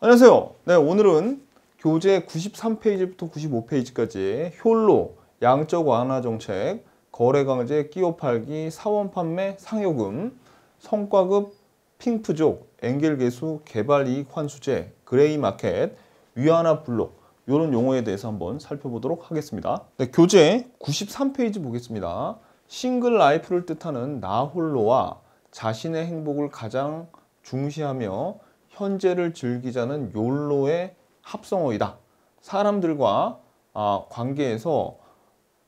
안녕하세요. 네, 오늘은 교재 93페이지부터 95페이지까지 효로, 양적 완화 정책, 거래 강제, 끼워 팔기, 사원 판매, 상여금, 성과급, 핑프족, 앵겔 개수, 개발 이익 환수제, 그레이 마켓, 위안화 블록 이런 용어에 대해서 한번 살펴보도록 하겠습니다. 네, 교재 93페이지 보겠습니다. 싱글 라이프를 뜻하는 나홀로와 자신의 행복을 가장 중시하며 현재를 즐기자는 욜로의 합성어이다. 사람들과 아, 관계에서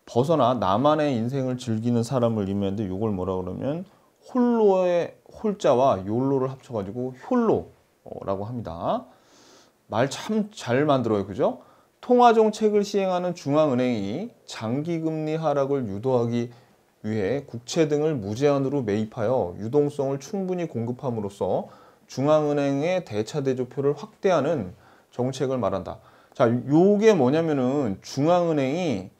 벗어나 나만의 인생을 즐기는 사람을 의미하는데 이걸 뭐라 그러면 홀로의 홀자와 욜로를 합쳐가지고 홀로라고 합니다. 말 참 잘 만들어요. 그죠? 통화정 책을 시행하는 중앙은행이 장기금리 하락을 유도하기 위해 국채 등을 무제한으로 매입하여 유동성을 충분히 공급함으로써 중앙은행의 대차 대조표를 확대하는 정책을 말한다. 자, 요게 뭐냐면은 중앙은행이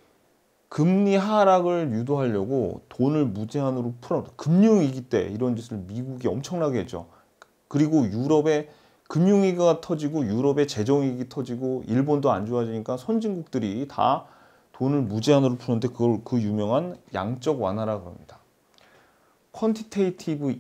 금리 하락을 유도하려고 돈을 무제한으로 풀어 금융위기 때 이런 짓을 미국이 엄청나게 했죠. 그리고 유럽에 금융위기가 터지고 유럽의 재정위기 터지고 일본도 안 좋아지니까 선진국들이 다 돈을 무제한으로 푸는데 그걸 그 유명한 양적 완화라 그럽니다. 퀀티테이티브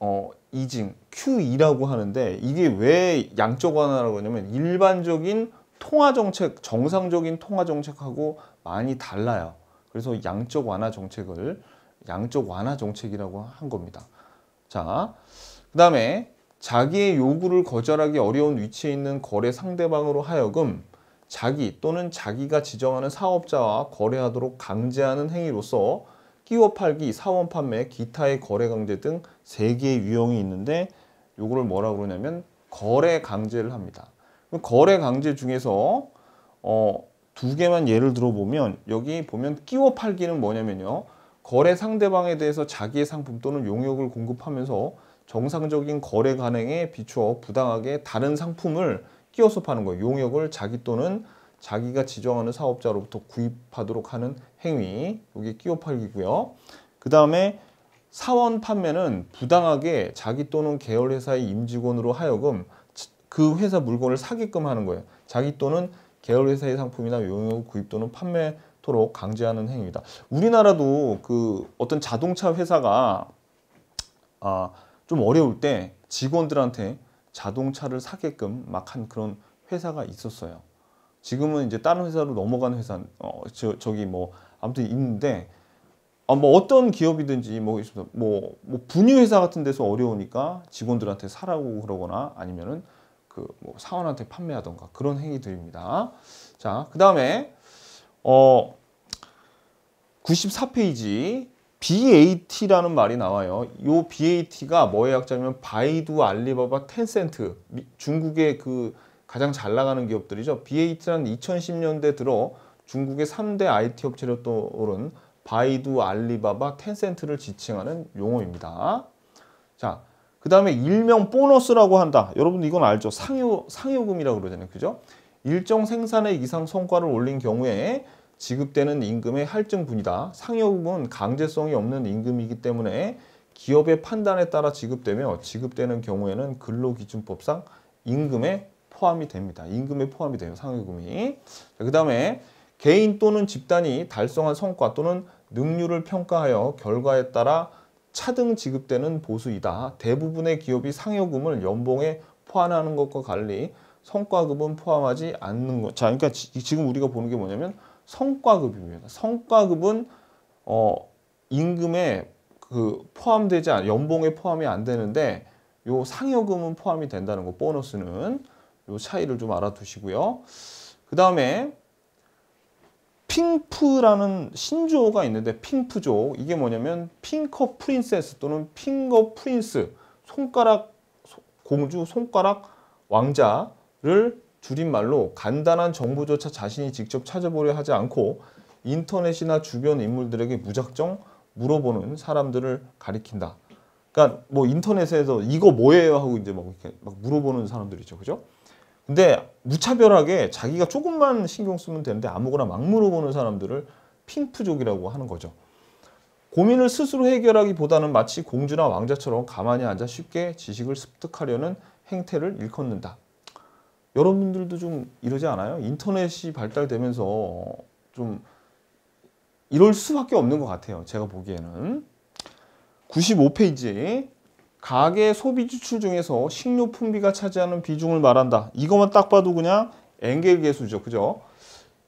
어, 이징 QE라고 하는데 이게 왜 양적 완화라고 하냐면 일반적인 통화 정책 정상적인 통화 정책하고 많이 달라요. 그래서 양적 완화 정책을 양적 완화 정책이라고 한 겁니다. 자, 그다음에 자기의 요구를 거절하기 어려운 위치에 있는 거래 상대방으로 하여금 자기 또는 자기가 지정하는 사업자와 거래하도록 강제하는 행위로서 끼워 팔기, 사원 판매, 기타의 거래 강제 등 3개의 유형이 있는데 요거를 뭐라고 그러냐면 거래 강제를 합니다. 거래 강제 중에서 어, 두 개만 예를 들어보면 여기 보면 끼워 팔기는 뭐냐면요. 거래 상대방에 대해서 자기의 상품 또는 용역을 공급하면서 정상적인 거래 간행에 비추어 부당하게 다른 상품을 끼워서 파는 거예요. 용역을 자기 또는 자기가 지정하는 사업자로부터 구입하도록 하는 행위 여기 끼워 팔기고요. 그 다음에 사원 판매는 부당하게 자기 또는 계열 회사의 임직원으로 하여금 그 회사 물건을 사게끔 하는 거예요. 자기 또는 계열 회사의 상품이나 용역 구입 또는 판매토록 강제하는 행위다. 우리나라도 그 어떤 자동차 회사가 아, 좀 어려울 때 직원들한테 자동차를 사게끔 막 한 그런 회사가 있었어요. 지금은 이제 다른 회사로 넘어간 회사 어, 저, 저기 뭐 아무튼 있는데 아, 뭐 어떤 기업이든지 뭐, 뭐, 뭐 분유회사 같은 데서 어려우니까 직원들한테 사라고 그러거나 아니면은 그 뭐 사원한테 판매하던가 그런 행위들입니다. 자, 그 다음에 어 94페이지 BAT라는 말이 나와요. 요 BAT가 뭐의 약자면 바이두, 알리바바, 텐센트 중국의 그 가장 잘 나가는 기업들이죠. BAT는 2010년대 들어 중국의 3대 IT 업체로 떠오른 바이두, 알리바바, 텐센트를 지칭하는 용어입니다. 자, 그 다음에 일명 보너스라고 한다. 여러분 이건 알죠? 상여상여금이라고 그러잖아요. 그죠? 일정 생산의 이상 성과를 올린 경우에 지급되는 임금의 할증분이다. 상여금은 강제성이 없는 임금이기 때문에 기업의 판단에 따라 지급되며 지급되는 경우에는 근로기준법상 임금의 포함이 됩니다. 임금에 포함이 돼요. 상여금이. 그 다음에 개인 또는 집단이 달성한 성과 또는 능률을 평가하여 결과에 따라 차등 지급되는 보수이다. 대부분의 기업이 상여금을 연봉에 포함하는 것과 달리 성과급은 포함하지 않는 것. 자, 그러니까 지, 지금 우리가 보는 게 뭐냐면 성과급입니다. 성과급은 어 임금에 그 포함되지 않, 연봉에 포함이 안 되는데 요 상여금은 포함이 된다는 거. 보너스는 요 차이를 좀 알아두시고요. 그 다음에 핑프라는 신조어가 있는데 핑프조 이게 뭐냐면 핑커 프린세스 또는 핑거 프린스 손가락 공주 손가락 왕자를 줄임말로 간단한 정보조차 자신이 직접 찾아보려 하지 않고 인터넷이나 주변 인물들에게 무작정 물어보는 사람들을 가리킨다. 그러니까 뭐 인터넷에서 이거 뭐예요 하고 이제 막 이렇게 막 물어보는 사람들이죠. 그죠? 근데 무차별하게 자기가 조금만 신경 쓰면 되는데 아무거나 막 물어보는 사람들을 핑프족이라고 하는 거죠. 고민을 스스로 해결하기보다는 마치 공주나 왕자처럼 가만히 앉아 쉽게 지식을 습득하려는 행태를 일컫는다. 여러분들도 좀 이러지 않아요? 인터넷이 발달되면서 좀 이럴 수밖에 없는 것 같아요. 제가 보기에는. 95페이지 가계 소비 지출 중에서 식료품비가 차지하는 비중을 말한다. 이것만 딱 봐도 그냥 엔겔 계수죠 그죠?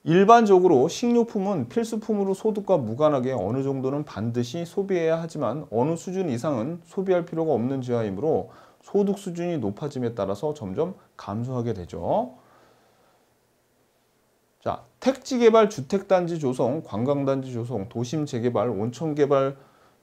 일반적으로 식료품은 필수품으로 소득과 무관하게 어느 정도는 반드시 소비해야 하지만 어느 수준 이상은 소비할 필요가 없는 지하이므로 소득 수준이 높아짐에 따라서 점점 감소하게 되죠. 자, 택지 개발, 주택단지 조성, 관광단지 조성, 도심 재개발, 온천 개발,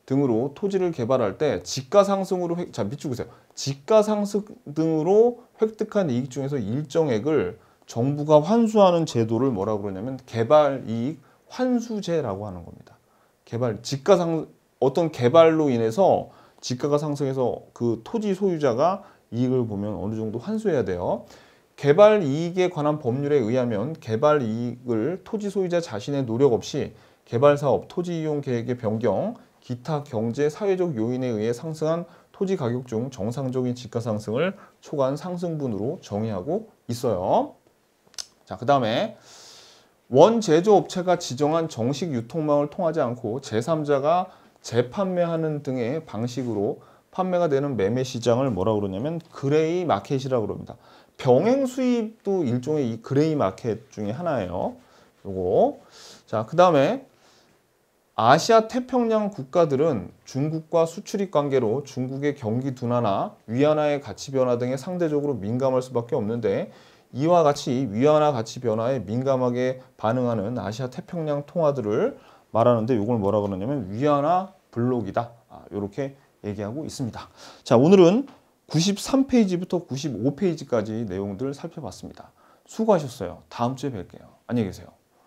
등으로 토지를 개발할 때 지가 상승으로 획, 자 밑줄으세요. 지가 상승 등으로 획득한 이익 중에서 일정액을 정부가 환수하는 제도를 뭐라 그러냐면 개발 이익 환수제라고 하는 겁니다. 개발 지가 상 어떤 개발로 인해서 지가가 상승해서 그 토지 소유자가 이익을 보면 어느 정도 환수해야 돼요. 개발 이익에 관한 법률에 의하면 개발 이익을 토지 소유자 자신의 노력 없이 개발사업, 토지이용계획의 변경, 기타 경제 사회적 요인에 의해 상승한 토지 가격 중 정상적인 집가 상승을 초과한 상승분으로 정의하고 있어요. 자, 그 다음에 원제조업체가 지정한 정식 유통망을 통하지 않고 제3자가 재판매하는 등의 방식으로 판매가 되는 매매 시장을 뭐라고 그러냐면 그레이 마켓이라고 그럽니다. 병행 수입도 일종의 이 그레이 마켓 중에 하나예요. 요거. 자, 그 다음에 아시아 태평양 국가들은 중국과 수출입 관계로 중국의 경기 둔화나 위안화의 가치 변화 등에 상대적으로 민감할 수밖에 없는데 이와 같이 위안화 가치 변화에 민감하게 반응하는 아시아 태평양 통화들을 말하는데 이걸 뭐라 그러냐면 위안화 블록이다 이렇게 아, 얘기하고 있습니다. 자 오늘은 93페이지부터 95페이지까지 내용들을 살펴봤습니다. 수고하셨어요. 다음 주에 뵐게요. 안녕히 계세요.